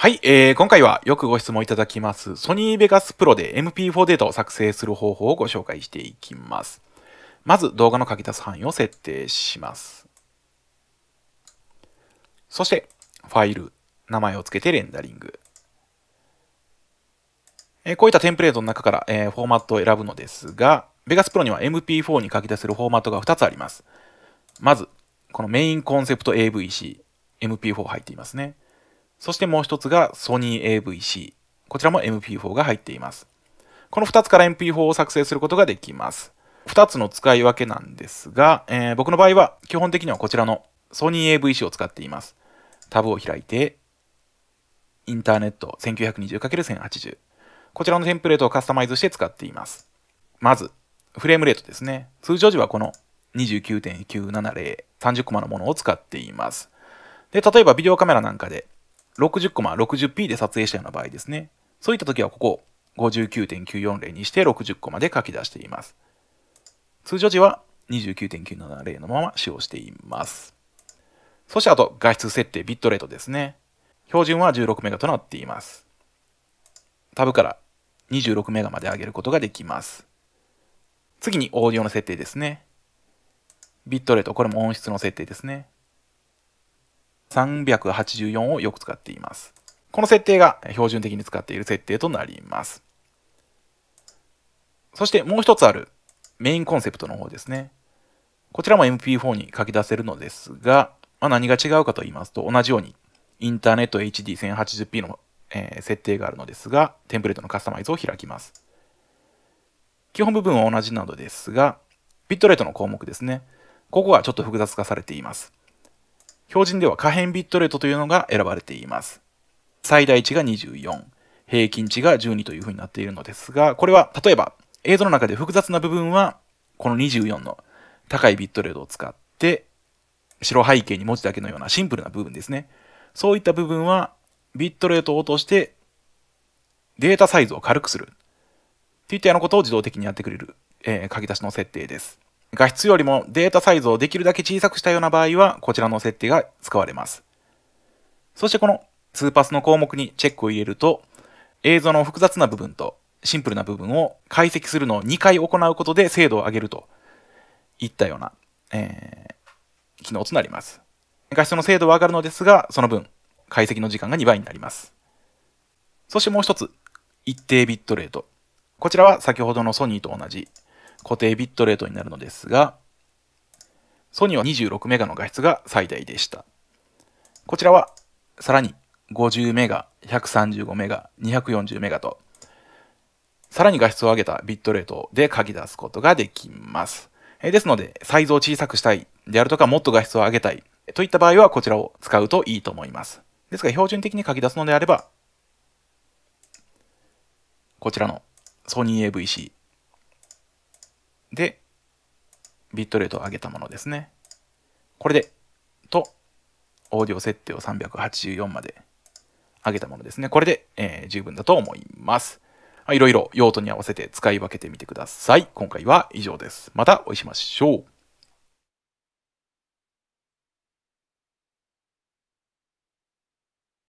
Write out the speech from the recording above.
はい、えー、今回はよくご質問いただきますソニーベガスプロで MP4 データを作成する方法をご紹介していきます。まず動画の書き出す範囲を設定します。そしてファイル、名前を付けてレンダリング。えこういったテンプレートの中から、えフォーマットを選ぶのですが、ベガスプロには MP4 に書き出せるフォーマットが2つあります。まず、このメインコンセプト AVC、MP4 入っていますね。そしてもう一つがソニー AVC。こちらも MP4 が入っています。この二つから MP4 を作成することができます。二つの使い分けなんですが、えー、僕の場合は基本的にはこちらのソニー AVC を使っています。タブを開いて、インターネット 1920×1080。こちらのテンプレートをカスタマイズして使っています。まず、フレームレートですね。通常時はこの29.970、30コマのものを使っています。で、例えばビデオカメラなんかで60コマ、60p で撮影したような場合ですね。そういった時はここ、59.940にして60コマで書き出しています。通常時は29.970のまま使用しています。そしてあと画質設定ビットレートですね。標準は16メガとなっています。タブから26メガまで上げることができます。次にオーディオの設定ですね。ビットレート、これも音質の設定ですね。384をよく使っています。この設定が標準的に使っている設定となります。そしてもう一つあるメインコンセプトの方ですね。こちらも MP4 に書き出せるのですが、まあ、何が違うかと言いますと同じようにインターネット HD1080p の、え設定があるのですが、テンプレートのカスタマイズを開きます。基本部分は同じなのですが、ビットレートの項目ですね。ここがちょっと複雑化されています。標準では可変ビットレートというのが選ばれています。最大値が24、平均値が12というふうになっているのですが、これは例えば映像の中で複雑な部分はこの24の高いビットレートを使って白背景に文字だけのようなシンプルな部分ですね。そういった部分はビットレートを落としてデータサイズを軽くするといったようなことを自動的にやってくれる、えー、書き出しの設定です。画質よりもデータサイズをできるだけ小さくしたような場合は、こちらの設定が使われます。そしてこの2パスの項目にチェックを入れると、映像の複雑な部分とシンプルな部分を解析するのを2回行うことで精度を上げるといったような、えー、機能となります。画質の精度は上がるのですが、その分、解析の時間が2倍になります。そしてもう一つ、一定ビットレート。こちらは先ほどのソニーと同じ固定ビットレートになるのですが、ソニーは26メガの画質が最大でした。こちらはさらに50メガ、135メガ、240メガと、さらに画質を上げたビットレートで書き出すことができます。ですので、サイズを小さくしたいであるとか、もっと画質を上げたいといった場合は、こちらを使うといいと思います。ですが、標準的に書き出すのであれば、こちらのソニー AVC で、ビットレートを上げたものですね。これで、と、オーディオ設定を384まで上げたものですね。これで、えー、十分だと思います。いろいろ用途に合わせて使い分けてみてください。今回は以上です。またお会いしましょう。